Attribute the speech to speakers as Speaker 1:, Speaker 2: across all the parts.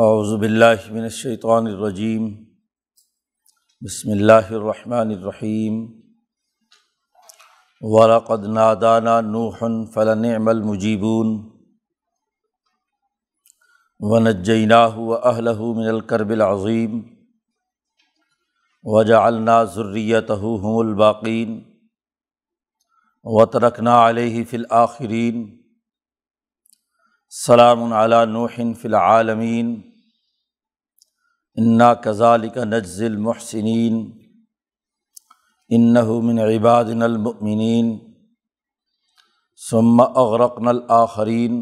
Speaker 1: अज़बिल्लिनशैतरजीम बसमीम वद नादाना नूहन फ़लनमलमजीबून वनजना अहलह मिनलकरबिलज़ीम वजालना ज़ुर्रियतहमलबाक़ीन वतरकना आलही फ़िल आखरीन सलामला नूहिन फ़िलआलमीन इन्ना कज़ालिक नज़िलमहसिन इन्नमिन इबादिनमिन सुम अगरकनआख़रीन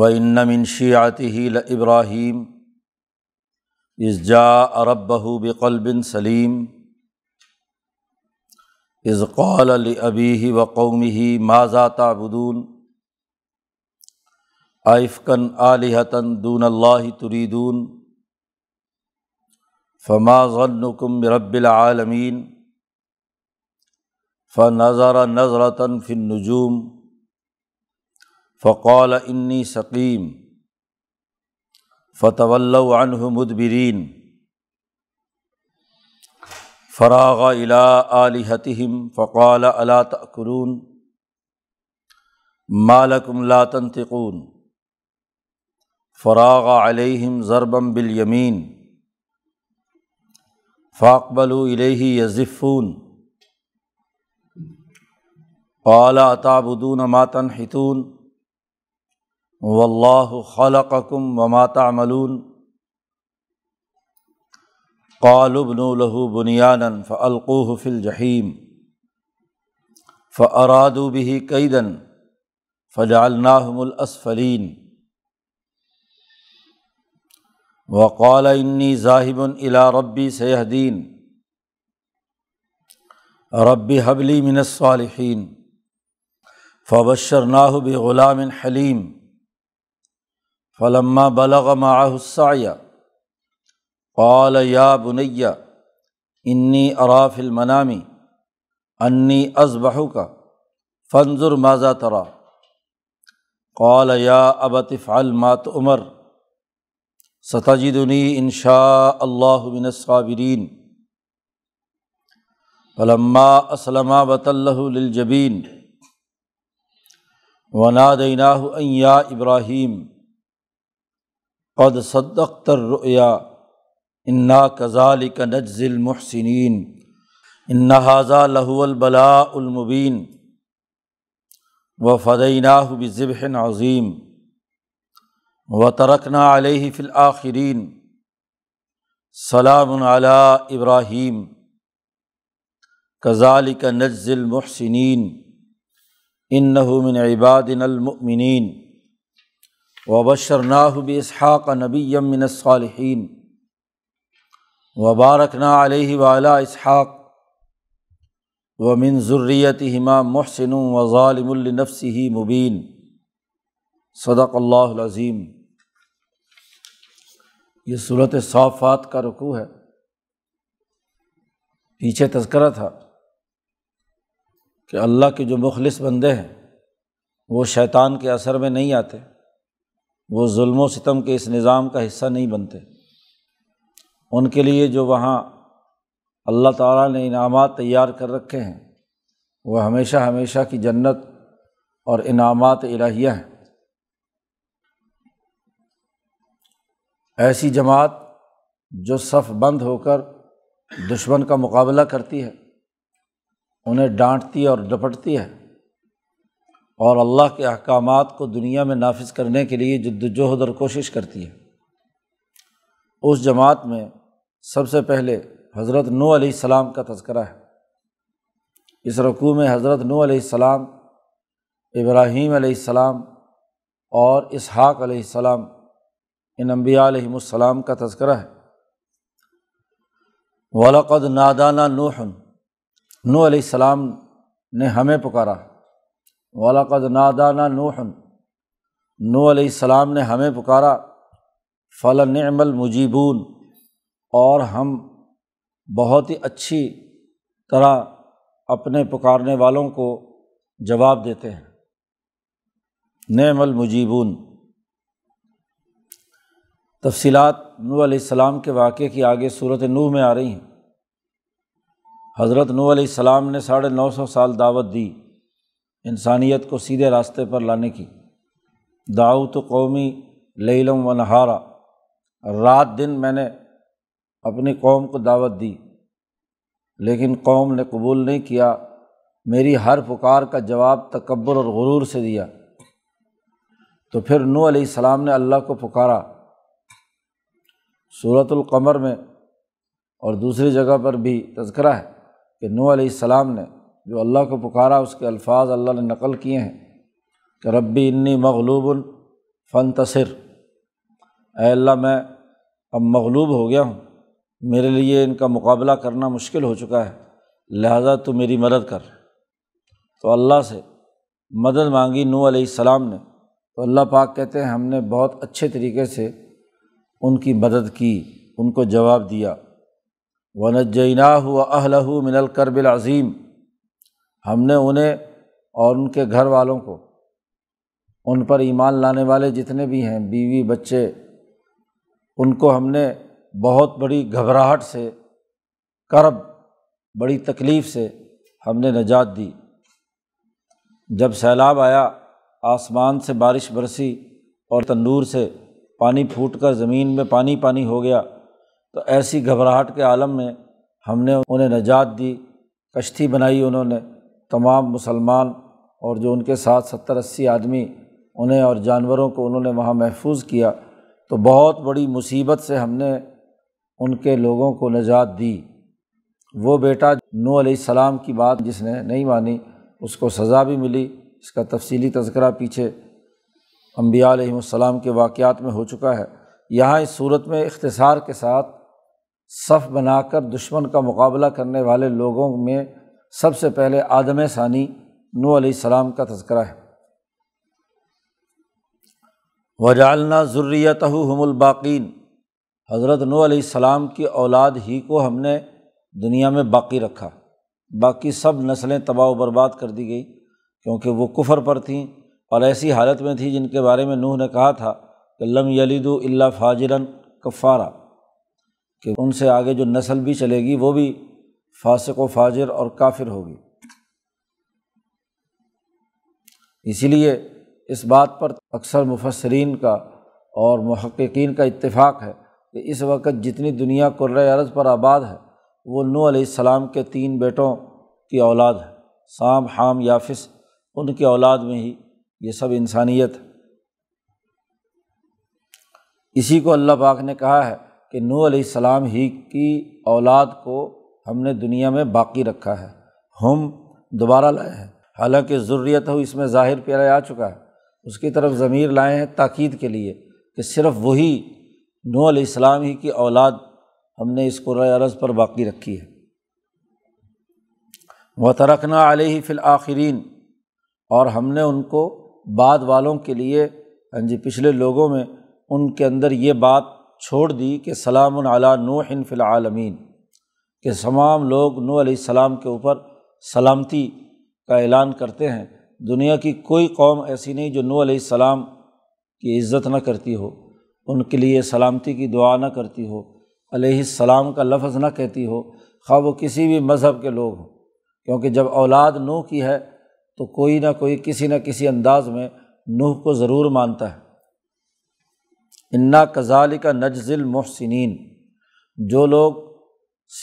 Speaker 1: व इन्नमिन शियाती लब्राहीम इसजा अरबहू बकलबिन सलीम इज़क़ाल अबी व कौमी माजा ताबुदून आइफ़कन आलिहतन दून अल्लाह तुरीदून फ़माज़नकुम रबालमीन फ़नज़र नज़रतन फ़िनजूम फ़क़ाल इन्नी सकीम फ़तवल्लनह मुदबरीन फ़राग अला आलिहतम फ़ाल अला तकरून मालकम लातनतकून फ़राग अलहम ज़रबम बिलयमीन फ़ाकबलही यज़िफ़ून पाला अताबुदून मातन हितून वल्लाखलकम व माता मलून कालुबनू बुनियान फ़लकूह फ़िलजहीम फ़रादू भी कैदन फ़जालनाहमलसफ़लिन वक़ाल इन्नी ज़ाहिबन इला रब्बी सयहदीन रब्बी हबली मिनसालहीन फ़बशर नाहब ग़ुलाम हलीम फ़लमा बलग माहुस्या कौल या बुनैया इन्नी अराफिल मनामी अन्नी अजबहू का फंजुर माजा तरा कौल या अबतफ़ाल मात उमर सतजदनी इनशा अल्लाबिनसाबरीन फलम्मा असलमा वतल्लजबीन वनादनाह या इब्राहीम कद सद्दख्तर रुया इन्ना कज़ालिक नज़िलमहसिन इन्ना हाजा लहुलबलामबीन व फ़दैनाबन अज़ीम व तरकना फ़िलआखरीन सलाम आला इब्राहीम कज़ालिक नज़िलमहसिन इन्नमिन इबादिनमिन वबशरनाहब इसहाक़ नबीमिनसालहीन वबारकना वाला इसहाक़ व मिन ज़ुर्रियत हिमा महसिन वज़ालमनफ़ी ही मुबीन सदक़ल्लाज़ीम ये सूरत साफ़ात का रुकू है पीछे तस्करा था कि अल्लाह के जो मुखलिस बंदे हैं वो शैतान के असर में नहीं आते वो जुल्म सितम के इस निज़ाम का हिस्सा नहीं बनते उनके लिए जो वहाँ अल्लाह ताला ने इनामात तैयार कर रखे हैं वह हमेशा हमेशा की जन्नत और इनामात इलाहिया हैं ऐसी जमात जो सफ़ बंद होकर दुश्मन का मुकाबला करती है उन्हें डांटती है और डपटती है और अल्लाह के अहकाम को दुनिया में नाफिज करने के लिए जद्दोजहद और कोशिश करती है उस जमात में सबसे पहले हज़रत नू सलाम का तस्करा है इस रकू में हज़रत नू सलाम इब्राहीम सलाम और इसहाक़ सलाम इन अम्बियालाम का तस्करा है वलक़द नादाना नूहन नू सलाम ने हमें पुकारा वलक़द नादाना नूहन नू सलाम ने हमें पुकारा फ़लन मुजीबून और हम बहुत ही अच्छी तरह अपने पुकारने वालों को जवाब देते हैं नमल मुजीबून तफसीलात नू सलाम के वाक़े की आगे सूरत नू में आ रही हैं हज़रत नू सलाम ने साढ़े नौ सौ साल दावत दी इंसानियत को सीधे रास्ते पर लाने की दाऊत कौमी लम व नहारा रात दिन मैंने अपनी कौम को दावत दी लेकिन कौम ने कबूल नहीं किया मेरी हर पुकार का जवाब तकबर और गुरूर से दिया तो फिर नू सलाम ने अल्लाह को पुकारा सूरतुल्कमर में और दूसरी जगह पर भी तस्करा है कि नू सलाम ने जो अल्लाह को पुकारा उसके अल्फाज अल्लाह ने नकल किए हैं कि रब्बी इन्नी मगलूबन फ़न तसर अल्लाह मैं अब मगलूब हो गया हूँ मेरे लिए इनका मुकाबला करना मुश्किल हो चुका है लिहाजा तो मेरी मदद कर तो अल्लाह से मदद मांगी नू सलाम ने तो अल्लाह पाक कहते हैं हमने बहुत अच्छे तरीके से उनकी मदद की उनको जवाब दिया वनजना हुआ अहलह मिनल करबिल अज़ीम हमने उन्हें और उनके घर वालों को उन पर ईमान लाने वाले जितने भी हैं बीवी बच्चे उनको हमने बहुत बड़ी घबराहट से करब बड़ी तकलीफ़ से हमने नजात दी जब सैलाब आया आसमान से बारिश बरसी और तंदूर से पानी फूट कर ज़मीन में पानी पानी हो गया तो ऐसी घबराहट के आलम में हमने उन्हें नजात दी कश्ती बनाई उन्होंने तमाम मुसलमान और जो उनके साथ सत्तर अस्सी आदमी उन्हें और जानवरों को उन्होंने वहाँ महफूज किया तो बहुत बड़ी मुसीबत से हमने उनके लोगों को नजात दी वो बेटा नू सलाम की बात जिसने नहीं मानी उसको सज़ा भी मिली इसका तफसीली तस्करा पीछे अम्बिया के वाक़ात में हो चुका है यहाँ इस सूरत में इख्तसार के साथ सफ़ बनाकर दुश्मन का मुकाबला करने वाले लोगों में सबसे पहले आदम सानी नू सलाम का तस्करा है वजालना ज़ुर्रियत हमलबाक़ीन हज़रत नू सलाम की औलाद ही को हमने दुनिया में बाकी रखा बाकी सब नस्लें तबाह बर्बाद कर दी गई क्योंकि वो कुफर पर थी और ऐसी हालत में थी जिनके बारे में नूह ने कहा था कि लम यलिदु इल्ला फाजिरन कफ़ारा कि उनसे आगे जो नस्ल भी चलेगी वो भी फासिक व फाजिर और काफिर होगी इसीलिए इस बात पर अक्सर मुफसरीन का और महक्कीन का इतफ़ाक़ है कि इस वक्त जितनी दुनिया अरज़ पर आबाद है वो नू सलाम के तीन बेटों की औलाद है शाम हाम याफिस उनकी औलाद में ही ये सब इंसानियत है इसी को अल्लाह पाक ने कहा है कि नू सलाम ही की औलाद को हमने दुनिया में बाकी रखा है हम दोबारा लाए हैं हालांकि ज़रूरीत हो इसमें ज़ाहिर प्यारा आ चुका है उसकी तरफ ज़मीर लाए हैं ताक़द के लिए कि सिर्फ़ वही नू अलैहिस्सलाम ही की औलाद हमने इस अर्ज़ पर बाकी रखी है व तरकना आलही फ़िल आखिरीन और हमने उनको बाद वालों के लिए हाँ जी पिछले लोगों में उनके अंदर ये बात छोड़ दी कि सलाम अला नूहिन फ़िल आलमीन के तमाम लोग नू सलाम के ऊपर सलामती का ऐलान करते हैं दुनिया की कोई कौम ऐसी नहीं जो नू सलाम की इज़्ज़त न करती हो उनके लिए सलामती की दुआ न करती हो सलाम का लफ्ज़ ना कहती हो खा वो किसी भी मज़हब के लोग हों क्योंकि जब औलाद नूह की है तो कोई ना कोई किसी न किसी अंदाज में नूह को ज़रूर मानता है इन्ना कजाल का नजजिल मोहसिन जो लोग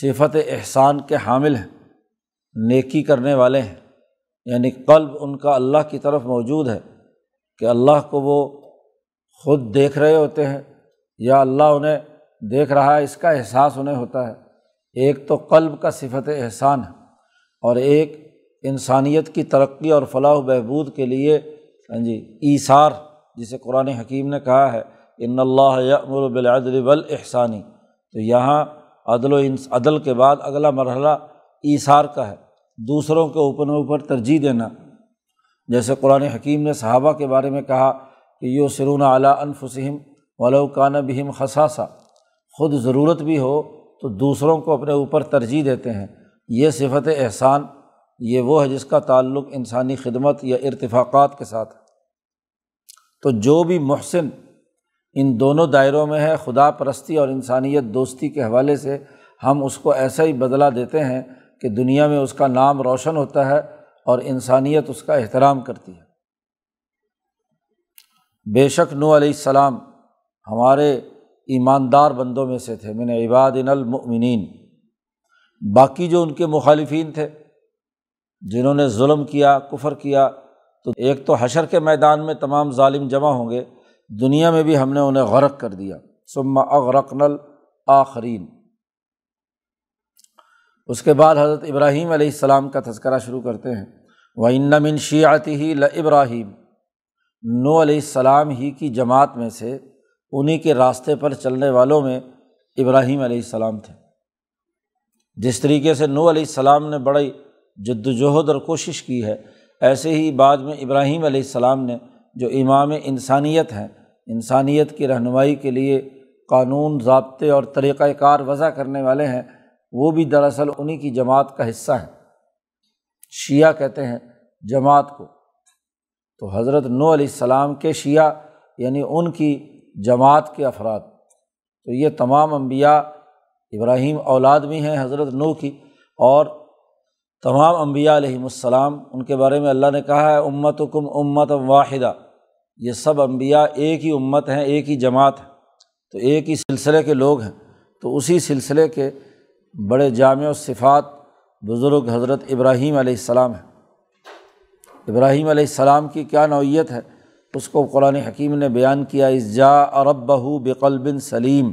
Speaker 1: सिफत एहसान के हामिल हैं नेकी करने वाले हैं यानी कल्ब उनका अल्लाह की तरफ मौजूद है कि अल्लाह को वो खुद देख रहे होते हैं या अल्लाह उन्हें देख रहा है इसका एहसास उन्हें होता है एक तो कल्ब का सिफत एहसान है और एक इंसानियत की तरक्की और फलाह बहबूद के लिए हाँ जी ईसार जिसे कुरान हकीम ने कहा है इन अल्लाहमरबिलदल तो यहाँ अदल अदल के बाद अगला मरहला ईसार का है दूसरों के ऊपर ऊपर तरजीह देना जैसे कुरान हकीम ने सहाबा के बारे में कहा यो सरून अला अनफुसहम वलौकान बहम खसासा खुद ज़रूरत भी हो तो दूसरों को अपने ऊपर तरजीह देते हैं ये सिफत एहसान ये वो है जिसका ताल्लुक इंसानी खिदमत या इरतफाक़ात के साथ है तो जो भी महसिन इन दोनों दायरों में है खुदा परस्ती और इंसानियत दोस्ती के हवाले से हम उसको ऐसा ही बदला देते हैं कि दुनिया में उसका नाम रोशन होता है और इंसानियत उसका एहतराम करती है बेशक नू आसमाम हमारे ईमानदार बंदों में से थे मिन इबादिनमिन बाकी जो उनके मुखालफन थे जिन्होंने जुल्म किया कुफर किया तो एक तो हशर के मैदान में तमाम ालिम जमा होंगे दुनिया में भी हमने उन्हें गरक कर दिया सुम्मा अगरकनल आखरीन उसके बाद हज़रत इब्राहीम आसमाम का तस्करा शुरू करते हैं व इन्नमिन शी आती ही ल इब्राहीम नू सलाम ही की जमात में से उन्हीं के रास्ते पर चलने वालों में इब्राहीम सलाम थे जिस तरीके से नू सलाम ने बड़ी जद्दोजहद और कोशिश की है ऐसे ही बाद में इब्राहीम सलाम ने जो इमाम इंसानियत हैं इंसानियत की रहनुमाई के लिए कानून जबते और तरीक़ाकार वज़ा करने वाले हैं वो भी दरअसल उन्हीं की जमात का हिस्सा है शिया कहते हैं जमात को तो हज़रत नू सलाम के शिया यानी उनकी जमात के अफराद तो ये तमाम अम्बिया इब्राहीम औलाद भी हैं हज़रत नू की और तमाम अम्बिया अलैहिस्सलाम उनके बारे में अल्लाह ने कहा है उम्मत कुम उम्मत वाहिदा ये सब अम्बिया एक ही उम्मत हैं एक ही जमात है तो एक ही सिलसिले के लोग हैं तो उसी सिलसिले के बड़े जाम सिफ़ात बुज़ुर्ग हज़रत इब्राहीम आसमाम हैं इब्राहीम सलाम की क्या नौीयत है उसको कुरान हकीम ने बयान किया इस जा रब बहू बिकलबिन सलीम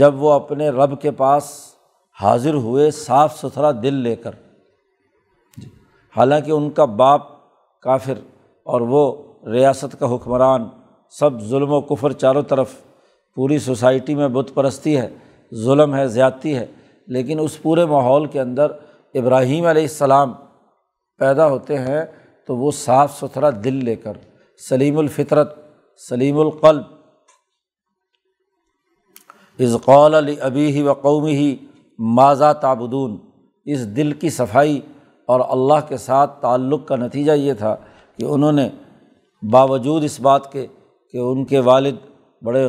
Speaker 1: जब वो अपने रब के पास हाजिर हुए साफ़ सुथरा दिल लेकर हालांकि उनका बाप काफिर और वो रियासत का हुक्मरान सब जुल्म कुफर चारों तरफ पूरी सोसाइटी में बुत परस्ती है जुल्म है ज़्यादती है लेकिन उस पूरे माहौल के अंदर इब्राहीम सलाम पैदा होते हैं तो वो साफ़ सुथरा दिल लेकर सलीमफ़ितरत सलीमक़ल्ब इस कौल अबी ही व कौमी ही माजा ताबदून इस दिल की सफाई और अल्लाह के साथ ताल्लुक़ का नतीजा ये था कि उन्होंने बावजूद इस बात के कि उनके वालिद बड़े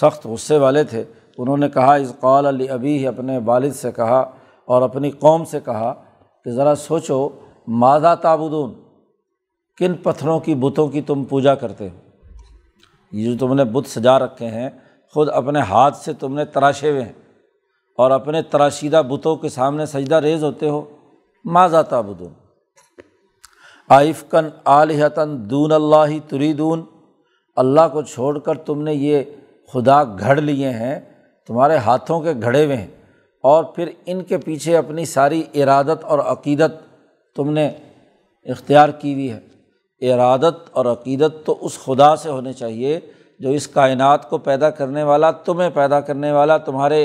Speaker 1: सख्त गुस्से वाले थे उन्होंने कहा इस कौल अबी ही अपने वालिद से कहा और अपनी कौम से कहा कि ज़रा सोचो मादा ताबुदून किन पत्थरों की बुतों की तुम पूजा करते हो ये जो तुमने बुत सजा रखे हैं खुद अपने हाथ से तुमने तराशे हुए हैं और अपने तराशीदा बुतों के सामने सजदा रेज होते हो माजा ताबुदून आइफकन आलहतन दून अल्लाह तुरीदून अल्लाह को छोड़ कर तुमने ये खुदा घड़ लिए हैं तुम्हारे हाथों के घड़े हुए हैं और फिर इनके पीछे अपनी सारी इरादत और अकीदत तुमने इख्तियार की हुई है इरादत और अकीदत तो उस खुदा से होने चाहिए जो इस कायनात को पैदा करने वाला तुम्हें पैदा करने वाला तुम्हारे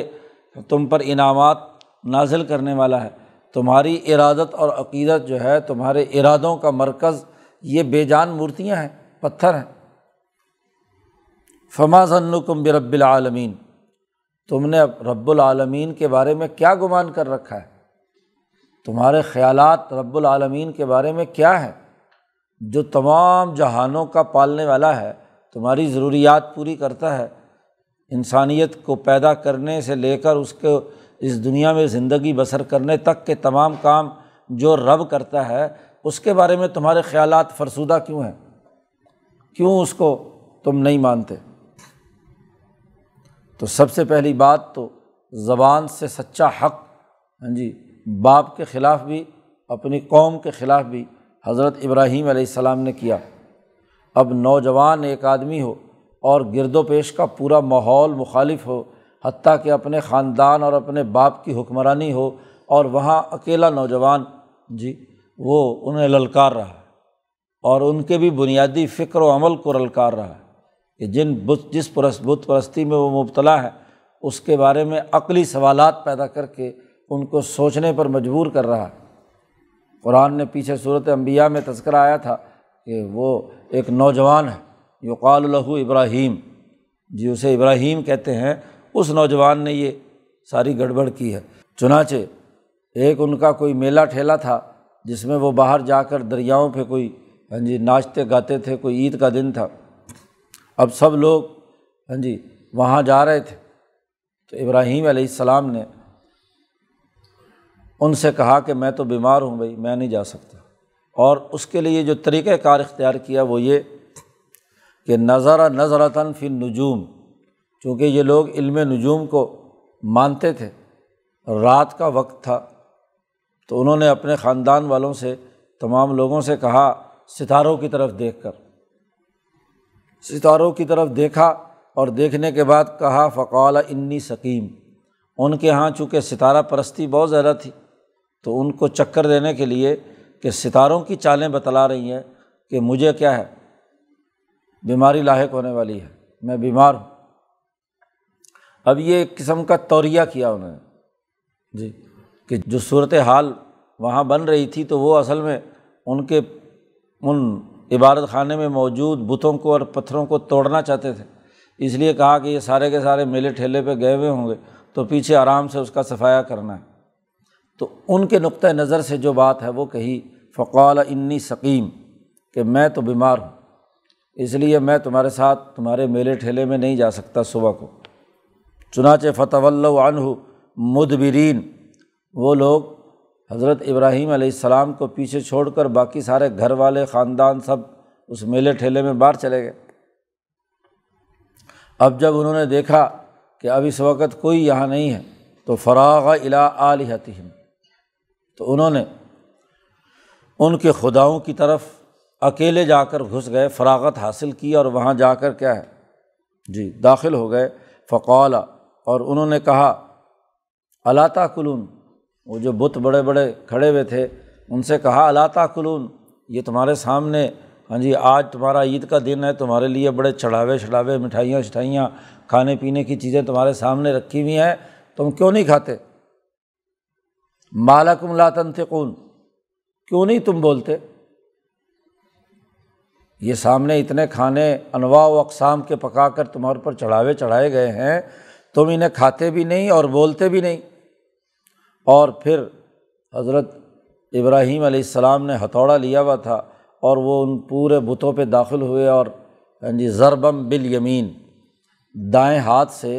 Speaker 1: तुम पर इनामात नाजिल करने वाला है तुम्हारी इरादत और अकीदत जो है तुम्हारे इरादों का मरकज़ ये बेजान मूर्तियाँ हैं पत्थर हैं फमा जन्नुकुम बिरब्बिल आलमीन तुमने रब्बुल आलमीन के बारे में क्या गुमान कर रखा है तुम्हारे ख्यालात रब्बुलआलमीन के बारे में क्या है जो तमाम जहानों का पालने वाला है तुम्हारी ज़रूरियात पूरी करता है इंसानियत को पैदा करने से लेकर उसके इस दुनिया में ज़िंदगी बसर करने तक के तमाम काम जो रब करता है उसके बारे में तुम्हारे ख्याल फ़रसुदा क्यों हैं क्यों उसको तुम नहीं मानते तो सबसे पहली बात तो ज़बान से सच्चा हक हाँ जी बाप के ख़िलाफ़ भी अपनी कौम के ख़िलाफ़ भी हज़रत इब्राहीम आसमाम ने किया अब नौजवान एक आदमी हो और गिरदो पेश का पूरा माहौल मुखालिफ हो हती कि अपने ख़ानदान और अपने बाप की हुक्मरानी हो और वहाँ अकेला नौजवान जी वो उन्हें ललकार रहा और उनके भी बुनियादी फ़िक्र व अमल को ललकार रहा है कि जिन बुत जिस बुत परस्ती में वो मुबतला है उसके बारे में अकली सवालात पैदा करके उनको सोचने पर मजबूर कर रहा है कुरान ने पीछे सूरत अम्बिया में तस्करा आया था कि वो एक नौजवान है युकाल लहू इब्राहिम जी उसे इब्राहिम कहते हैं उस नौजवान ने ये सारी गड़बड़ की है चुनाचे एक उनका कोई मेला ठेला था जिसमें वो बाहर जाकर दरियाओं पे कोई हाँ जी नाचते गाते थे कोई ईद का दिन था अब सब लोग हाँ जी वहाँ जा रहे थे तो इब्राहीम सलाम ने उनसे कहा कि मैं तो बीमार हूँ भाई मैं नहीं जा सकता और उसके लिए जो तरीक़ाकार इख्तियार किया वो ये कि नज़ारा नज़रतन फिर नजूम चूँकि ये लोग इल्म नजूम को मानते थे रात का वक्त था तो उन्होंने अपने ख़ानदान वालों से तमाम लोगों से कहा सितारों की तरफ देख कर सितारों की तरफ देखा और देखने के बाद कहा फ़कौला इन्नी सकीम उनके यहाँ चूँकि सितारा परस्ती बहुत ज़्यादा थी तो उनको चक्कर देने के लिए कि सितारों की चालें बतला रही हैं कि मुझे क्या है बीमारी लाक होने वाली है मैं बीमार हूँ अब ये एक किस्म का तौरिया किया उन्होंने जी कि जो सूरत हाल वहाँ बन रही थी तो वो असल में उनके उन इबारत खाने में मौजूद बुतों को और पत्थरों को तोड़ना चाहते थे इसलिए कहा कि ये सारे के सारे मेले ठेले पे गए हुए होंगे तो पीछे आराम से उसका सफाया करना है तो उनके नुक़ नज़र से जो बात है वो कही फ़क़ाल इन्नी सकीम कि मैं तो बीमार हूँ इसलिए मैं तुम्हारे साथ तुम्हारे मेले ठेले में नहीं जा सकता सुबह को चुनाचे फ़तवल्लु मुदबरीन वो लोग हज़रत इब्राहीम सलाम को पीछे छोड़कर बाकी सारे घर वाले ख़ानदान सब उस मेले ठेले में बाहर चले गए अब जब उन्होंने देखा कि अब इस वक्त कोई यहाँ नहीं है तो फ़राग इला आलिहतिम तो उन्होंने उनके खुदाओं की तरफ अकेले जाकर घुस गए फरागत हासिल की और वहाँ जाकर क्या है जी दाखिल हो गए फ़ौला और उन्होंने कहा अलाता ताकुलून वो जो बुत बड़े बड़े खड़े हुए थे उनसे कहा अलाता ताकुलून ये तुम्हारे सामने हाँ जी आज तुम्हारा ईद का दिन है तुम्हारे लिए बड़े चढ़ावे शढ़ावे मिठाइयाँ शिठाइयाँ खाने पीने की चीज़ें तुम्हारे सामने रखी हुई हैं तुम क्यों नहीं खाते मालकुम लातनतकून क्यों नहीं तुम बोलते ये सामने इतने खाने अनवा व अकसाम के पका कर तुम्हारे पर चढ़ावे चढ़ाए गए हैं तुम इन्हें खाते भी नहीं और बोलते भी नहीं और फिर हज़रत इब्राहीम आसमाम ने हथौड़ा लिया हुआ था और वो उन पूरे बुतों पे दाखिल हुए और हाँ जी ज़रबम बिल यमीन दाएं हाथ से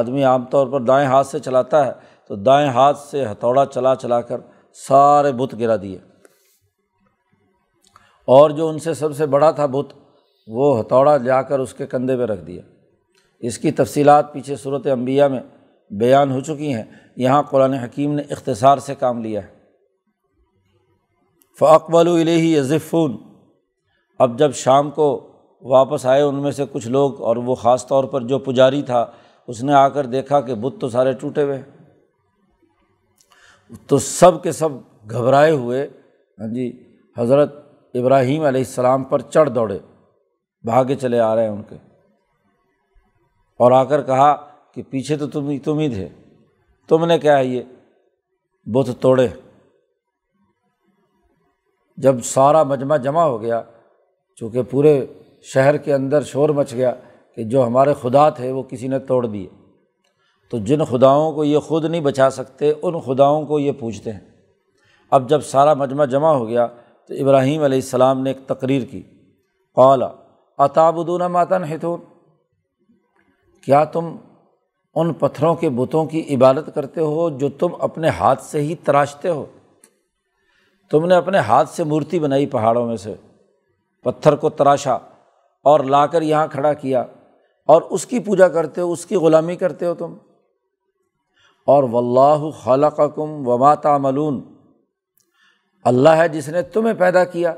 Speaker 1: आदमी आमतौर पर दाएँ हाथ से चलाता है तो दाएं हाथ से हथौड़ा चला चला कर सारे बुत गिरा दिए और जो उनसे सबसे बड़ा था बुत वो हथौड़ा जाकर उसके कंधे पर रख दिया इसकी तफसीलात पीछे सूरत अम्बिया में बयान हो चुकी हैं यहाँ कुरान हकीम ने इख्तसार से काम लिया है फ़ाकबल यज़फ़ून अब जब शाम को वापस आए उनमें से कुछ लोग और वो ख़ास तौर पर जो पुजारी था उसने आकर देखा कि बुत तो सारे टूटे हुए हैं तो सब के सब घबराए हुए हाँ जी हज़रत इब्राहीम आसमाम पर चढ़ दौड़े भागे चले आ रहे हैं उनके और आकर कहा कि पीछे तो तुम तुम ही थे तुमने क्या है ये बुत तोड़े जब सारा मजमा जमा हो गया चूँकि पूरे शहर के अंदर शोर मच गया कि जो हमारे खुदा थे वो किसी ने तोड़ दिए तो जिन खुदाओं को ये ख़ुद नहीं बचा सकते उन खुदाओं को ये पूछते हैं अब जब सारा मजमा जमा हो गया तो इब्राहीम आसमाम ने एक तकरीर की कौला अताबुदून मातन हितून क्या तुम उन पत्थरों के बुतों की इबादत करते हो जो तुम अपने हाथ से ही तराशते हो तुमने अपने हाथ से मूर्ति बनाई पहाड़ों में से पत्थर को तराशा और लाकर यहाँ खड़ा किया और उसकी पूजा करते हो उसकी ग़ुलामी करते हो तुम और वल्लाह खलककुम वमाता मलून अल्लाह है जिसने तुम्हें पैदा किया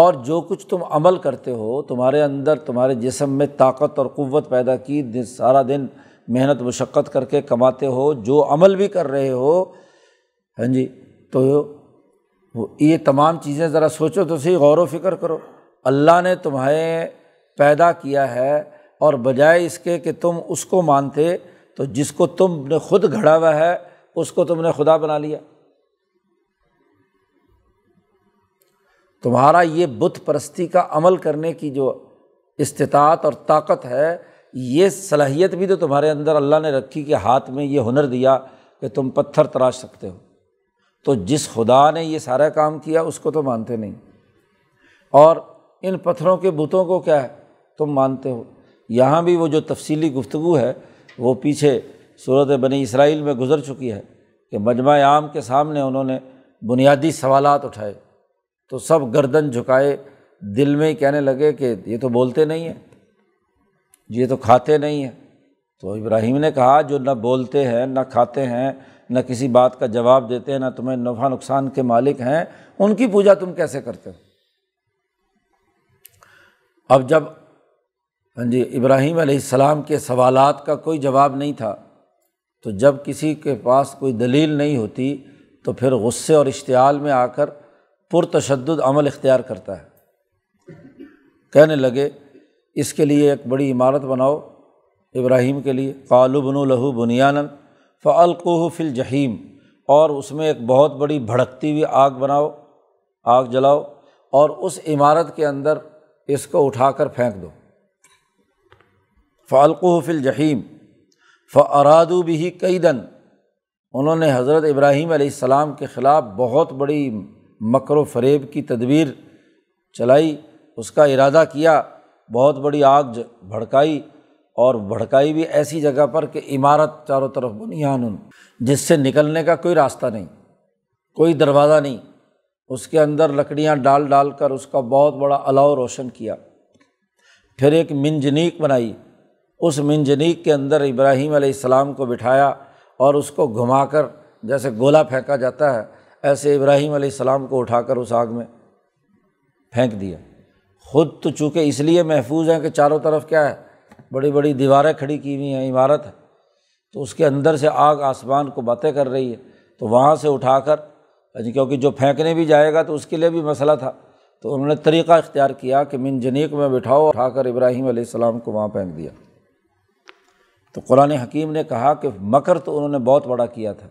Speaker 1: और जो कुछ तुम अमल करते हो तुम्हारे अंदर तुम्हारे जिसम में ताकत और क़वत पैदा की दिन सारा दिन मेहनत मशक्क़त करके कमाते हो जो अमल भी कर रहे हो हाँ जी तो वो ये तमाम चीज़ें ज़रा सोचो तो सही गौर फिक्र करो अल्लाह ने तुम्हें पैदा किया है और बजाय इसके कि तुम उसको मानते तो जिसको तुमने खुद घड़ा हुआ है उसको तुमने खुदा बना लिया तुम्हारा ये बुत परस्ती का अमल करने की जो इस्तात और ताकत है ये सलाहियत भी तो तुम्हारे अंदर अल्लाह ने रखी कि हाथ में ये हुनर दिया कि तुम पत्थर तराश सकते हो तो जिस खुदा ने ये सारा काम किया उसको तो मानते नहीं और इन पत्थरों के बुतों को क्या है तुम मानते हो यहाँ भी वो जो तफसीली गुफ्तु है वो पीछे सूरत बनी इसराइल में गुजर चुकी है कि मजमा आम के सामने उन्होंने बुनियादी सवाल उठाए तो सब गर्दन झुकाए दिल में ही कहने लगे कि ये तो बोलते नहीं हैं ये तो खाते नहीं हैं तो इब्राहिम ने कहा जो न बोलते हैं न खाते हैं न किसी बात का जवाब देते हैं ना तुम्हें नफा नुकसान के मालिक हैं उनकी पूजा तुम कैसे करते हो अब जब हाँ जी इब्राहीम सलाम के सवालात का कोई जवाब नहीं था तो जब किसी के पास कोई दलील नहीं होती तो फिर गुस्से और इश्तियाल में आकर पुरतशद अमल इख्तियार करता है कहने लगे इसके लिए एक बड़ी इमारत बनाओ इब्राहीम के लिए कालुबन लहू बुनियान फ़लकूह फिल जहीम और उसमें एक बहुत बड़ी भड़कती हुई आग बनाओ आग जलाओ और उस इमारत के अंदर इसको उठाकर फेंक दो फ़ालक़ुफ़िल जहीम फ़रादू भी कई दन उन्होंने हज़रत इब्राहीम आसमाम के ख़िलाफ़ बहुत बड़ी मकर फरेब की तदबीर चलाई उसका इरादा किया बहुत बड़ी आग भड़काई और भड़काई भी ऐसी जगह पर कि इमारत चारों तरफ बुनियान जिससे निकलने का कोई रास्ता नहीं कोई दरवाज़ा नहीं उसके अंदर लकड़ियाँ डाल डाल कर उसका बहुत बड़ा अलाव रोशन किया फिर एक मिनजनीक बनाई उस मिंजनीक के अंदर इब्राहीम आसमाम को बिठाया और उसको घुमाकर जैसे गोला फेंका जाता है ऐसे इब्राहीम आसमाम को उठाकर उस आग में फेंक दिया ख़ुद तो चूँकि इसलिए महफूज हैं कि चारों तरफ क्या है बड़ी बड़ी दीवारें खड़ी की हुई हैं इमारत है तो उसके अंदर से आग आसमान को बातें कर रही है तो वहाँ से उठा कर क्योंकि जो फेंकने भी जाएगा तो उसके लिए भी मसला था तो उन्होंने तरीक़ा इख्तियार किया कि मिन में बिठाओ उठाकर इब्राहीम आसमाम को वहाँ फेंक दिया तो कुरान हकीम ने कहा कि मकर तो उन्होंने बहुत बड़ा किया था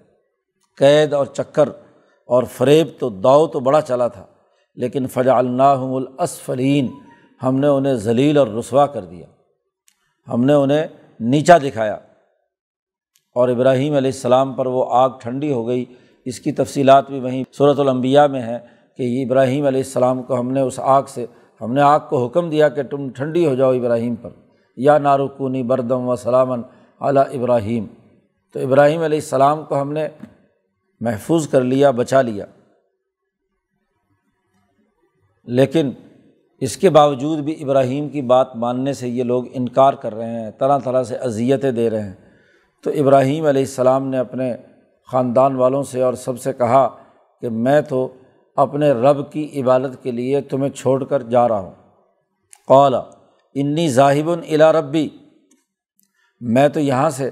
Speaker 1: कैद और चक्कर और फरेब तो दाव तो बड़ा चला था लेकिन फ़जालनासफलिन हमने उन्हें जलील और रसवा कर दिया हमने उन्हें नीचा दिखाया और इब्राहीम सलाम पर वो आग ठंडी हो गई इसकी तफसीत भी वहीं सूरतलम्बिया में है कि इब्राहीम सलाम को हमने उस आग से हमने आग को हुक्म दिया कि तुम ठंडी हो जाओ इब्राहीम पर या नारुकूनी बरदम व सलामन अला इब्राहीम तो इब्राहीम सलाम को हमने महफूज कर लिया बचा लिया लेकिन इसके बावजूद भी इब्राहीम की बात मानने से ये लोग इनकार कर रहे हैं तरह तरह से अजियतें दे रहे हैं तो इब्राहीम सलाम ने अपने ख़ानदान वालों से और सबसे कहा कि मैं तो अपने रब की इबादत के लिए तुम्हें छोड़ कर जा रहा हूँ कौला इन्नी ज़ाहिबन इला रब्बी मैं तो यहाँ से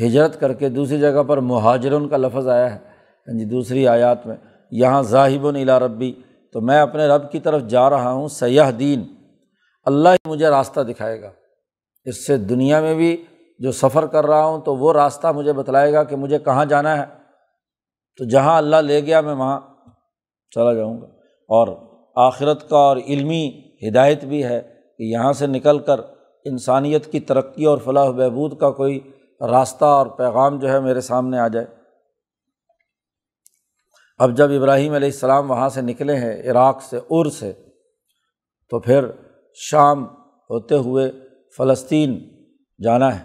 Speaker 1: हिजरत करके दूसरी जगह पर महाजरन का लफज आया है हाँ जी दूसरी आयात में यहाँ ज़ाहिबन इला रब्बी तो मैं अपने रब की तरफ जा रहा हूँ सयाह दीन अल्लाह ही मुझे रास्ता दिखाएगा इससे दुनिया में भी जो सफ़र कर रहा हूँ तो वो रास्ता मुझे बतलाएगा कि मुझे कहाँ जाना है तो जहाँ अल्लाह ले गया मैं वहाँ चला जाऊँगा और आखिरत का और इल्मी हिदायत भी है कि यहाँ से निकल कर इंसानियत की तरक्की और फलाह बहबूद का कोई रास्ता और पैगाम जो है मेरे सामने आ जाए अब जब इब्राहीम आसमाम वहाँ से निकले हैं इराक़ से उर से तो फिर शाम होते हुए फ़लस्तीन जाना है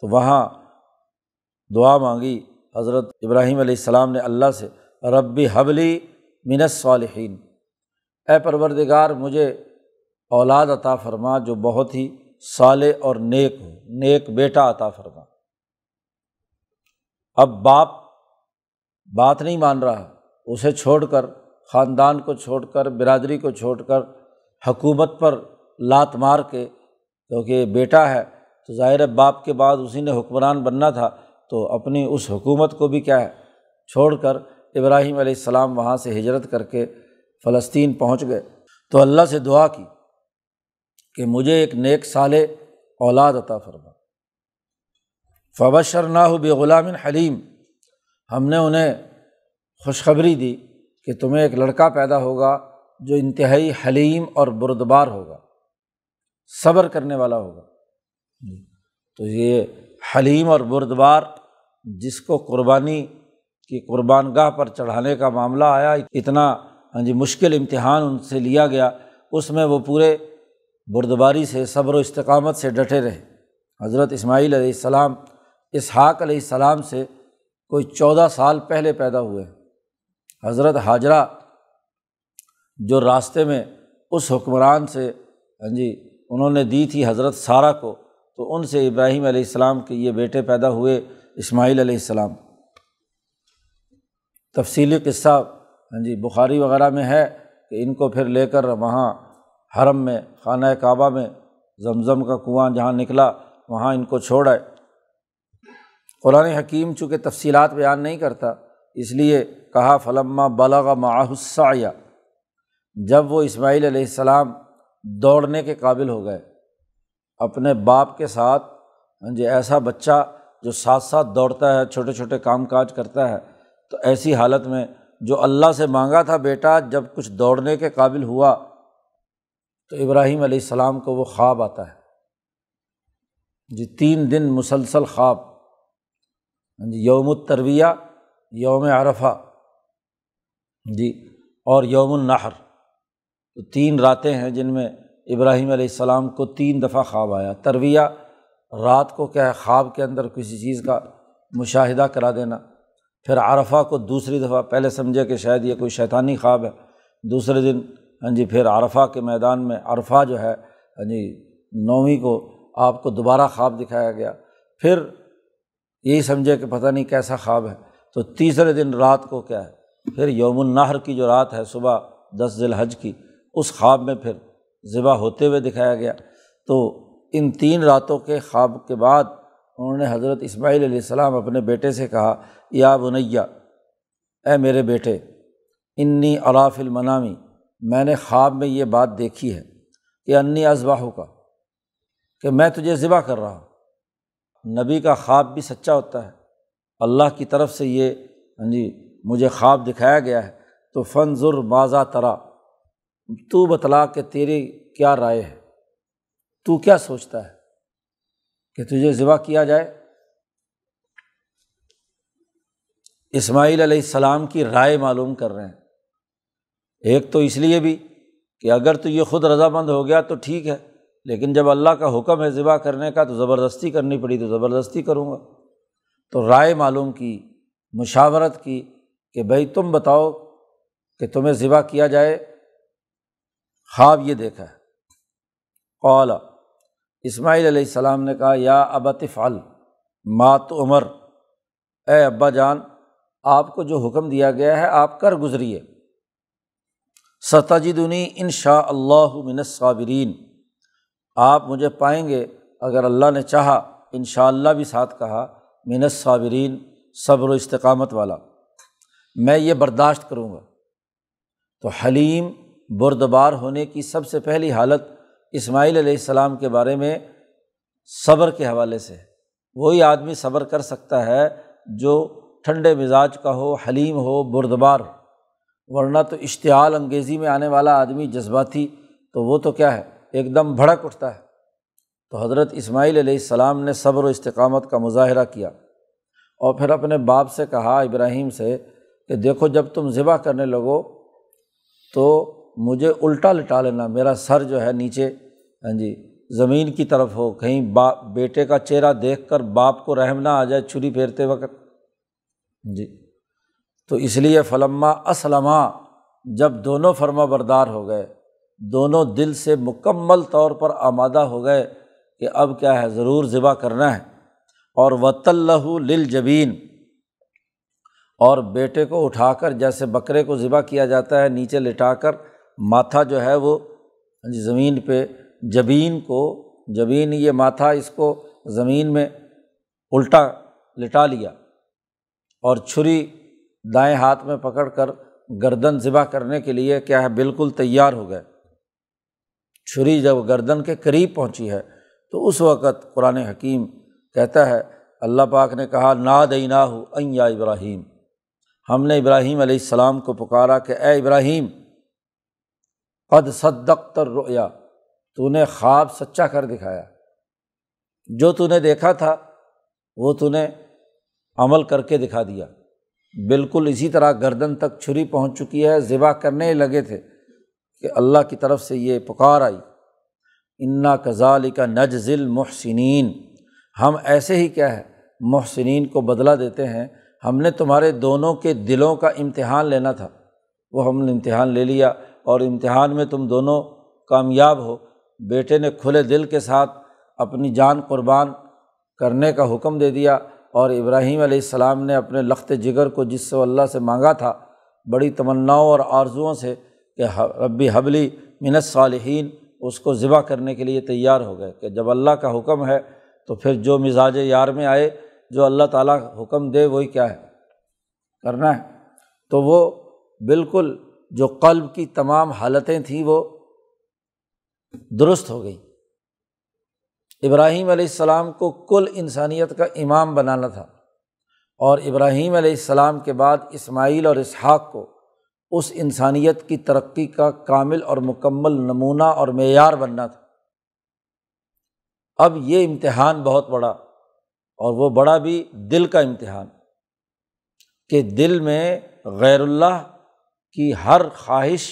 Speaker 1: तो वहाँ दुआ मांगी हज़रत इब्राहीम आसमाम ने अल्लाह से रब्बी हबली मिनस वालहीन ए परवरदिगार मुझे औलाद अता फरमा जो बहुत ही साले और नेक हो नेक बेटा अता फरमा अब बाप बात नहीं मान रहा उसे छोड़कर ख़ानदान को छोड़कर बिरादरी को छोड़कर हकूमत पर लात मार के क्योंकि बेटा है तो ज़ाहिर है बाप के बाद उसी ने हुक्मरान बनना था तो अपनी उस हुकूमत को भी क्या है छोड़ कर इब्राहिम आसमाम वहाँ से हिजरत करके फ़लस्तीन पहुँच गए तो अल्लाह से दुआ की कि मुझे एक नेक साले औलाद अता फरमा फ़बशर ना बेग़ुलामिन हलीम हमने उन्हें खुशखबरी दी कि तुम्हें एक लड़का पैदा होगा जो इंतहाई हलीम और बुरदबार होगा सब्र करने वाला होगा तो ये हलीम और बुरदबार जिसको कुर्बानी की कुर्बान गाह पर चढ़ाने का मामला आया इतना हाँ जी मुश्किल इम्तहान उनसे लिया गया उसमें वो पूरे बुरदबारी से सब्र इस्तकामत से डटे रहे हज़रत इस्माईल आसमाम इसहाक़ सलाम से कोई चौदह साल पहले पैदा हुए हज़रत हाजरा जो रास्ते में उस हुक्मरान से हाँ जी उन्होंने दी थी हज़रत सारा को तो उनसे इब्राहिम आसमाम के ये बेटे पैदा हुए इस्माईल आसमाम तफसीली किस्सा हाँ जी बुखारी वगैरह में है कि इनको फिर लेकर वहाँ हरम में खाना क़बा में जमज़म का कुआँ जहाँ निकला वहाँ इनको छोड़ आए कुरान हकीम चूँकि तफसीलात बयान नहीं करता इसलिए कहा फलम्मा बलग माहुस्साया जब वो इस्माईल सलाम दौड़ने के काबिल हो गए अपने बाप के साथ जी ऐसा बच्चा जो साथ साथ दौड़ता है छोटे छोटे काम काज करता है तो ऐसी हालत में जो अल्लाह से मांगा था बेटा जब कुछ दौड़ने के काबिल हुआ तो इब्राहीम सलाम को वो ख्वाब आता है जी तीन दिन मुसलसल ख्वाब जी यौम तरविया यौम अरफा जी और यौमनहर तो तीन रातें हैं जिनमें इब्राहीम सलाम को तीन दफ़ा ख्वाब आया तरविया रात को क्या है ख्वाब के अंदर किसी चीज़ का मुशाहिदा करा देना फिर अरफा को दूसरी दफ़ा पहले समझे कि शायद ये कोई शैतानी ख्वाब है दूसरे दिन हाँ जी फिर अरफा के मैदान में अरफा जो है हाँ जी नौवीं को आपको दोबारा ख्वाब दिखाया गया फिर यही समझे कि पता नहीं कैसा ख्वाब है तो तीसरे दिन रात को क्या है फिर यौमनाहर की जो रात है सुबह दस हज की उस ख्वाब में फिर ज़िबा होते हुए दिखाया गया तो इन तीन रातों के ख्वाब के बाद उन्होंने हज़रत इसमाईल सलाम अपने बेटे से कहा या बुनैया ए मेरे बेटे इन्नी अराफिल मनामी मैंने ख्वाब में ये बात देखी है कि अन्नी अजबाह का कि मैं तुझे ज़िबा कर रहा हूँ नबी का ख्वाब भी सच्चा होता है अल्लाह की तरफ से ये हाँ जी मुझे ख्वाब दिखाया गया है तो फनजुर माजा तरा तू बतला के तेरी क्या राय है तू क्या सोचता है कि तुझे ज़िबा किया जाए इस्माईल सलाम की राय मालूम कर रहे हैं एक तो इसलिए भी कि अगर तो ये ख़ुद रजामंद हो गया तो ठीक है लेकिन जब अल्लाह का हुक्म है ज़िबा करने का तो ज़बरदस्ती करनी पड़ी तो ज़बरदस्ती करूँगा तो राय मालूम की मुशावरत की कि भाई तुम बताओ कि तुम्हें ज़िबा किया जाए ख्वाब ये देखा है कौला इसमाईल सलाम ने कहा या अबतफ़ल मात उमर ए अब्बा जान आपको जो हुक्म दिया गया है आप कर गुजरिए सताजिदुनी इन शामिनसाबरीन आप मुझे पाएंगे अगर अल्लाह ने चाहा इन भी साथ कहा मिनसाबरीन सब्र इस्तकामत वाला मैं ये बर्दाश्त करूँगा तो हलीम बुरदबार होने की सबसे पहली हालत इसमाइल सलाम के बारे में सब्र के हवाले से वही आदमी सब्र कर सकता है जो ठंडे मिजाज का हो हलीम हो बुरदबार हो वरना तो इश्तियाल अंगेज़ी में आने वाला आदमी जज्बा थी तो वो तो क्या है एकदम भड़क उठता है तो हज़रत इस्माईल सलाम ने सब्र व इस्तकामत का मुजाहरा किया और फिर अपने बाप से कहा इब्राहिम से कि देखो जब तुम ज़िबा करने लगो तो मुझे उल्टा लिटा लेना मेरा सर जो है नीचे हाँ जी ज़मीन की तरफ हो कहीं बाप बेटे का चेहरा देख कर बाप को रहम ना आ जाए छुरी फेरते वक्त जी तो इसलिए फ़लम्मा असलमा जब दोनों फर्मा बरदार हो गए दोनों दिल से मुकम्मल तौर पर आमादा हो गए कि अब क्या है ज़रूर ज़िबा करना है और वतल्लहू लिल जबीन और बेटे को उठाकर जैसे बकरे को ज़िबा किया जाता है नीचे लिटाकर माथा जो है वो हाँ ज़मीन पे जबीन को जबीन ये माथा इसको ज़मीन में उल्टा लिटा लिया और छुरी दाएं हाथ में पकड़ कर गर्दन ज़िबा करने के लिए क्या है बिल्कुल तैयार हो गए छुरी जब गर्दन के करीब पहुंची है तो उस वक़्त कुरान हकीम कहता है अल्लाह पाक ने कहा ना दई ना हो अया इब्राहीम हमने इब्राहीम आसमाम को पुकारा कि ए इब्राहीम कद सदक तर रोया तूने ख्वाब सच्चा कर दिखाया जो तूने देखा था वो तूने अमल करके दिखा दिया बिल्कुल इसी तरह गर्दन तक छुरी पहुंच चुकी है ज़िबा करने लगे थे कि अल्लाह की तरफ से ये पुकार आई इन्ना कज़ाल का नज़िल महसिन हम ऐसे ही क्या है महसिन को बदला देते हैं हमने तुम्हारे दोनों के दिलों का इम्तहान लेना था वो हमने इम्तहान ले लिया और इम्तहान में तुम दोनों कामयाब हो बेटे ने खुले दिल के साथ अपनी जान कुर्बान करने का हुक्म दे दिया और इब्राहीम सलाम ने अपने लख्त जिगर को जिससे अल्लाह से मांगा था बड़ी तमन्नाओं और आर्जुओं से कि रब्बी हबली मिनत सालहीन उसको ज़िबा करने के लिए तैयार हो गए कि जब अल्लाह का हुक्म है तो फिर जो मिजाज यार में आए जो अल्लाह ताला हुक्म दे वही क्या है करना है तो वो बिल्कुल जो कल्ब की तमाम हालतें थीं वो दुरुस्त हो गई इब्राहीम आसमाम को कुल इंसानियत का इमाम बनाना था और इब्राहीम आसमाम के बाद इस्माइल और इसहाक़ को उस इंसानियत की तरक्की का कामिल और मुकम्मल नमूना और मैार बनना था अब ये इम्तहान बहुत बड़ा और वो बड़ा भी दिल का इम्तहान कि दिल में गैरुल्लाह की हर ख्वाहिश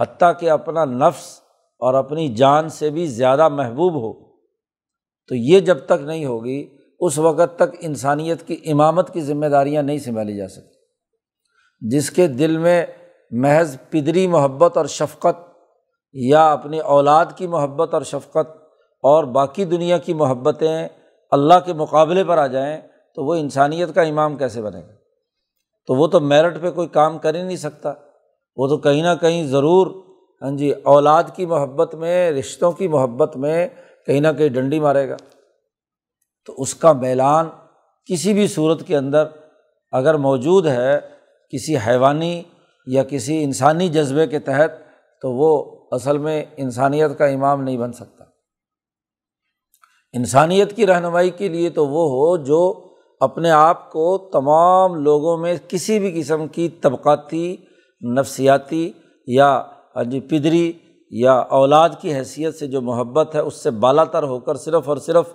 Speaker 1: हती कि अपना नफ्स और अपनी जान से भी ज़्यादा महबूब हो तो ये जब तक नहीं होगी उस वक़्त तक इंसानियत की इमामत की ज़िम्मेदारियाँ नहीं संभाली जा सकती जिसके दिल में महज पिदरी मोहब्बत और शफ़क़त या अपनी औलाद की मोहब्बत और शफ़क़त और बाकी दुनिया की मोहब्बतें अल्लाह के मुकाबले पर आ जाएँ तो वह इंसानियत का इमाम कैसे बनेगा तो वो तो मेरठ पर कोई काम कर ही नहीं सकता वो तो कहीं ना कहीं ज़रूर हाँ जी औलाद की मोहब्बत में रिश्तों की मोहब्बत में कहीं ना कहीं डंडी मारेगा तो उसका मैलान किसी भी सूरत के अंदर अगर मौजूद है किसी हैवानी या किसी इंसानी जज्बे के तहत तो वो असल में इंसानियत का इमाम नहीं बन सकता इंसानियत की रहनमाई के लिए तो वो हो जो अपने आप को तमाम लोगों में किसी भी किस्म की तबक़ाती नफ्सियाती या हाँ जी पिदरी या औलाद की हैसियत से जो मोहब्बत है उससे बाला तर होकर सिर्फ़ और सिर्फ़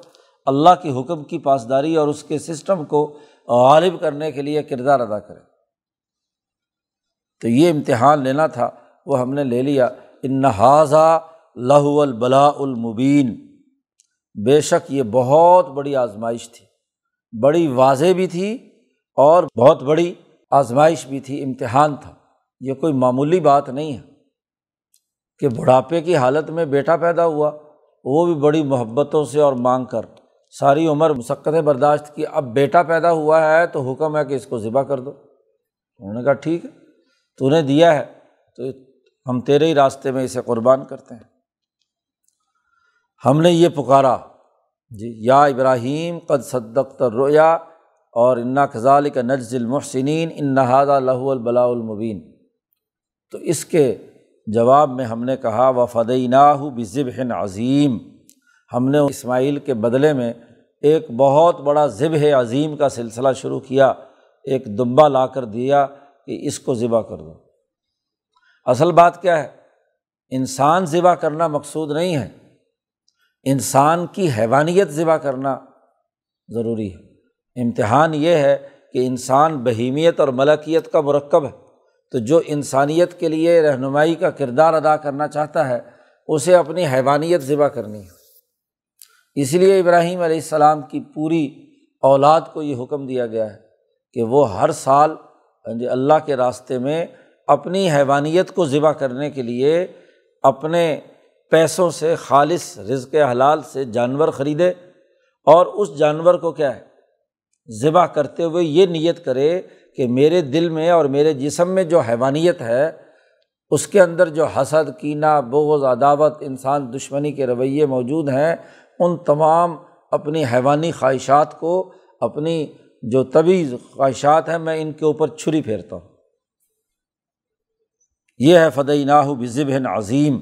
Speaker 1: अल्लाह के हुक्म की पासदारी और उसके सिस्टम को गालिब करने के लिए किरदार अदा करें तो ये इम्तहान लेना था वो हमने ले लिया इन हाजा लहुअलबलाउलमुबीन बेशक ये बहुत बड़ी आजमाइश थी बड़ी वाज भी थी और बहुत बड़ी आजमाइश भी थी इम्तहान था ये कोई मामूली बात नहीं है कि बुढ़ापे की हालत में बेटा पैदा हुआ वो भी बड़ी मोहब्बतों से और मांग कर सारी उम्र मुशक्क़तें बर्दाश्त की अब बेटा पैदा हुआ है तो हुक्म है कि इसको ज़िबा कर दो उन्होंने कहा ठीक है तूने दिया है तो हम तेरे ही रास्ते में इसे कुर्बान करते हैं हमने ये पुकारा जी या इब्राहीम कद सद्दक्त रोया और इन्ना कज़ाल का नजलमसिन इन नहादा लहुलबलामबीन तो इसके जवाब में हमने कहा व फ़दैनाह बज़िबन अज़ीम हमने इस्माइल के बदले में एक बहुत बड़ा ज़िब अज़ीम का सिलसिला शुरू किया एक दुब्बा ला कर दिया कि इसको ज़िबा कर दो असल बात क्या है इंसान ज़िबा करना मकसूद नहीं है इंसान की हैवानियत ज़िबा करना ज़रूरी है इम्तहान ये है कि इंसान बहीमियत और मलकियत का मरकब है तो जो इंसानियत के लिए रहनुमाई का किरदार अदा करना चाहता है उसे अपनी हैवानियत ज़िबा करनी है इसलिए इब्राहीम आसमाम की पूरी औलाद को ये हुक्म दिया गया है कि वो हर साल हाँ अल्लाह के रास्ते में अपनी हैवानियत को ज़िबा करने के लिए अपने पैसों से खालिस रिज्क हलाल से जानवर ख़रीदे और उस जानवर को क्या है ज़िबा करते हुए ये नियत करे कि मेरे दिल में और मेरे जिसम में जो हैवानियत है उसके अंदर जो हसद कीना बोझ अदावत इंसान दुश्मनी के रवैये मौजूद हैं उन तमाम अपनी हैवानी ख्वाहिशात को अपनी जो तभी ख्वाहिशात हैं मैं इनके ऊपर छुरी फेरता हूँ यह है फ़दई नाहू बज़िबन अज़ीम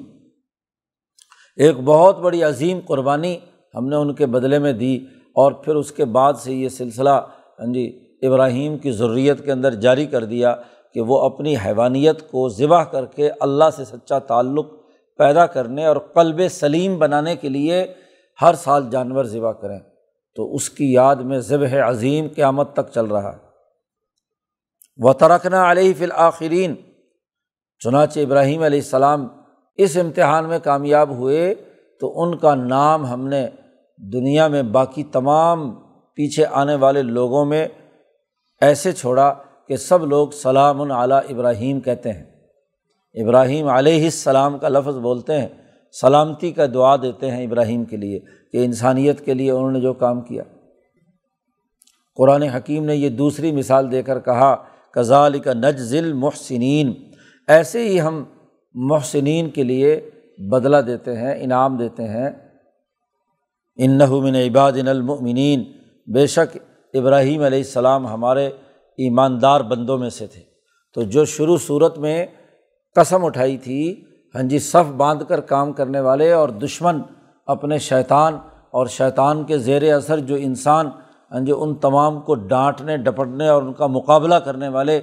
Speaker 1: एक बहुत बड़ी अजीम कुर्बानी हमने उनके बदले में दी और फिर उसके बाद से ये सिलसिला हाँ जी इब्राहीम की ज़रूरीत के अंदर जारी कर दिया कि वो अपनी हैवानियत को ज़िबा करके अल्लाह से सच्चा ताल्लुक़ पैदा करने और कल्ब सलीम बनाने के लिए हर साल जानवर ज़िबा करें तो उसकी याद में ज़ब अज़ीम आमद तक चल रहा है व तरखना अलही फ़िल आखिरीन चुनाच इब्राहीम आसमाम इस इम्तहान में कामयाब हुए तो उनका नाम हमने दुनिया में बाकी तमाम पीछे आने वाले लोगों में ऐसे छोड़ा कि सब लोग सलाम आला इब्राहीम कहते हैं इब्राहीम आलम का लफ्ज़ बोलते हैं सलामती का दुआ देते हैं इब्राहीम के लिए कि इंसानियत के लिए उन्होंने जो काम किया कुरान हकीम ने यह दूसरी मिसाल देकर कहा कज़ाल का नज़िल महसिन ऐसे ही हम महसिन के लिए बदला देते हैं इनाम देते हैं इन नहमिन इबादिनमिन बेशक इब्राहीम अलैहिस्सलाम हमारे ईमानदार बंदों में से थे तो जो शुरू सूरत में कसम उठाई थी हाँ जी सफ़ बांध कर काम करने वाले और दुश्मन अपने शैतान और शैतान के ज़ेर असर जो इंसान हाँ जी उन तमाम को डांटने डपटने और उनका मुकाबला करने वाले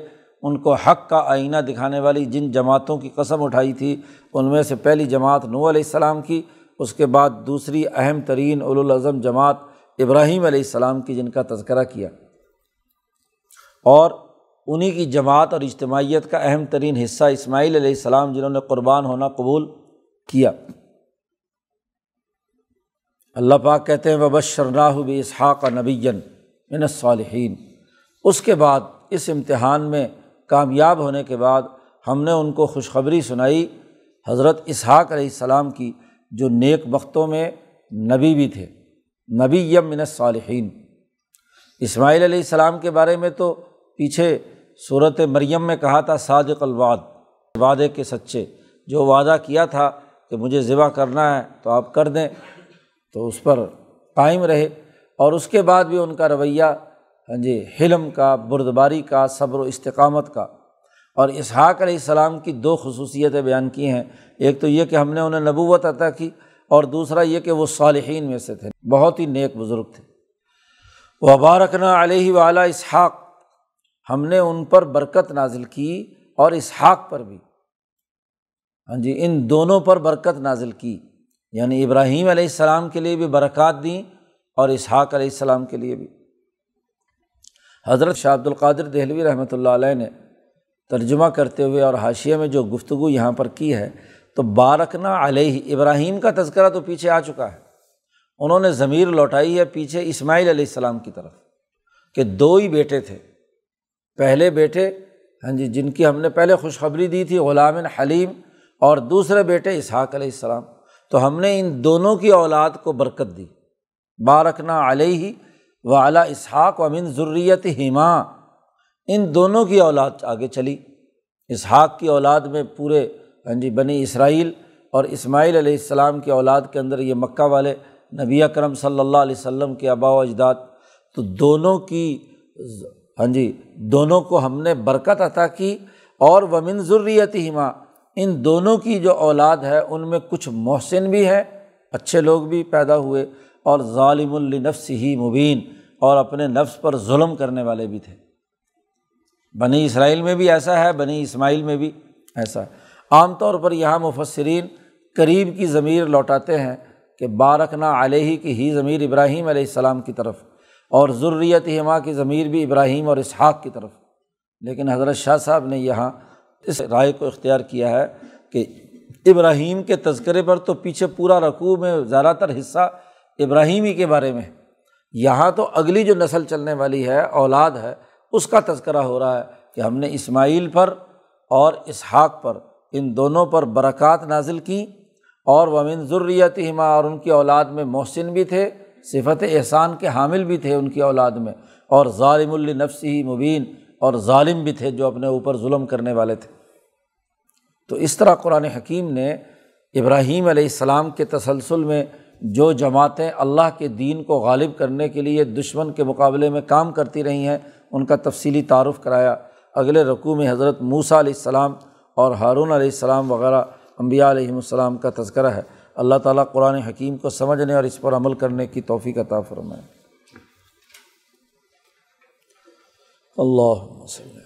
Speaker 1: उनको हक का आईना दिखाने वाली जिन जमातों की कसम उठाई थी उनमें से पहली जमात नू सलाम की उसके बाद दूसरी अहम तरीन उलज़म जमात इब्राहीम आसमाम की जिनका तस्करा किया और उन्हीं की जमात और इज्तमाहीत का अहम तरीन हिस्सा इसमाईल आसमाम जिन्होंने क़ुरबान होना कबूल किया अल्लाह पाक कहते हैं वबशरनाह इसहाक़ नबीन मिनसालहन उसके बाद इस इम्तहान में कामयाब होने के बाद हमने उनको खुशखबरी सुनाई हज़रत इसहाक़ सलाम की जो नेक वक्तों में नबी भी थे नबी यमिनसालहीन इसमाईल सलाम के बारे में तो पीछे सूरत मरियम में कहा था सादक अलवाद वादे के सच्चे जो वादा किया था कि मुझे ज़िबा करना है तो आप कर दें तो उस पर कायम रहे और उसके बाद भी उनका रवैया हाँ जी हिलम का बुरदबारी का सब्र इस्तकामत का और इसहाक सलाम की दो खसूसियतें बयान की हैं एक तो ये कि हमने उन्हें नबूवत अता की और दूसरा ये कि वो सालहीन में से थे बहुत ही नेक बुज़ुर्ग थे वबारकना अलही वाला इसहाक़ हमने उन पर बरकत नाजिल की और इसहाक़ पर भी हाँ जी इन दोनों पर बरकत नाजिल की यानी इब्राहीम आसमाम के लिए भी बरक़ात दी और इसहाक़ आसमाम के लिए भी हज़रत शाह अब्दुल्कर दहलवी रहमत ने तर्जुमा करते हुए और हाशिए में जो गुफ्तु यहाँ पर की है तो बारकना अलही इब्राहीम का तस्करा तो पीछे आ चुका है उन्होंने ज़मीर लौटाई है पीछे इस्माईल सलाम की तरफ कि दो ही बेटे थे पहले बेटे हाँ जी जिनकी हमने पहले खुशखबरी दी थी ग़ुलाम हलीम और दूसरे बेटे इसहाक सलाम तो हमने इन दोनों की औलाद को बरकत दी बारकना अलही व अला इसहाक वमिन ज़ुर्रियत हिमा इन दोनों की औलाद आगे चली इसहाक की औलाद में पूरे हाँ जी बनी इसराइल और इस्माईल आसमाम की औलाद के अंदर ये मक्का वाले नबी अकरम सल्लल्लाहु अलैहि वसल्लम के आबा अजदाद तो दोनों की हाँ जी दोनों को हमने बरकत अता की और वमिन ज़ुर्रियत हिमा इन दोनों की जो औलाद है उनमें कुछ मोहसिन भी हैं अच्छे लोग भी पैदा हुए और ालिमनफ्स ही मुबीन और अपने नफ्स पर जुल्म करने वाले भी थे बनी इसराइल में भी ऐसा है बनी इस्माइल में भी ऐसा है आम तौर पर यहाँ मुफसरीन करीब की ज़मीर लौटाते हैं कि बारकना अलही की ही ज़मीर इब्राहीम आसमाम की तरफ और ज़रूरीत हमा की ज़मीर भी इब्राहीम और इसहाक़ की तरफ लेकिन हज़रत शाह साहब ने यहाँ इस राय को इख्तियार किया है कि इब्राहीम के तस्करे पर तो पीछे पूरा रकूब में ज़्यादातर हिस्सा इब्राहिम ही के बारे में यहाँ तो अगली जो नस्ल चलने वाली है औलाद है उसका तस्करा हो रहा है कि हमने इसमाइल पर और इसहाक़ पर इन दोनों पर बरक़ात नाजिल की और वमिन ज़ुर्रियत हिमा और उनकी औलाद में मोहसिन भी थे सिफत एहसान के हामिल भी थे उनकी औलाद में और ालिमनफसी मुबीन और ालिम भी थे जो अपने ऊपर जुल्म करने वाले थे तो इस तरह कुरान हकीम ने इब्राहीम आसमाम के तसलसल में जो जमातें अल्लाह के दीन को गालिब करने के लिए दुश्मन के मुकाबले में काम करती रही हैं उनका तफसीली तारफ़ कराया अगले रकू में हज़रत मूसा सलाम और हारून आसमाम वगैरह अम्बियाम का तस्करा है अल्लाह ताली कुरान हकीम को समझने और इस पर अमल करने की तोफ़ी का ताफ़रमाए अल्लाह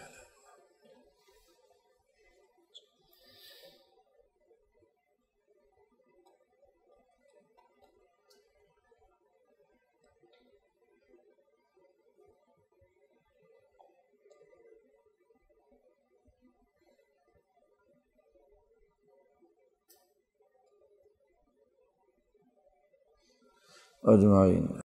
Speaker 1: अजमाइन